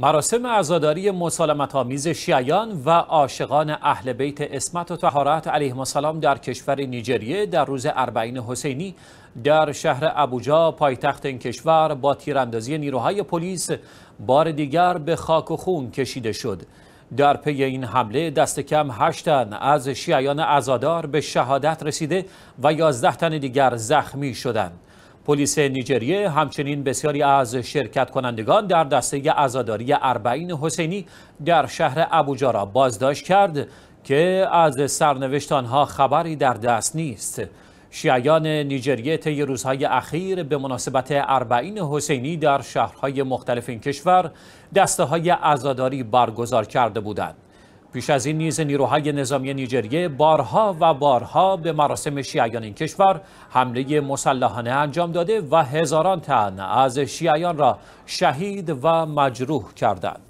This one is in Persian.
مراسم عزاداری مسالمت آمیز شیعیان و عاشقان اهل بیت اسمت و طهارت علیه السلام در کشور نیجریه در روز اربعین حسینی در شهر ابوجا پایتخت این کشور با تیراندازی نیروهای پلیس بار دیگر به خاک و خون کشیده شد در پی این حمله دست کم تن از شیعیان عزادار به شهادت رسیده و یازده تن دیگر زخمی شدند پلیس نیجریه همچنین بسیاری از شرکت کنندگان در دسته عزاداری اربعین حسینی در شهر ابوجا را بازداشت کرد که از سرنوشت آنها خبری در دست نیست شیعیان نیجریه طی روزهای اخیر به مناسبت اربعین حسینی در شهرهای مختلف این کشور دسته های عزاداری برگزار کرده بودند پیش از این نیز نیروهای نظامی نیجریه بارها و بارها به مراسم شیعیان این کشور حمله مسلحانه انجام داده و هزاران تن از شیعیان را شهید و مجروح کردند.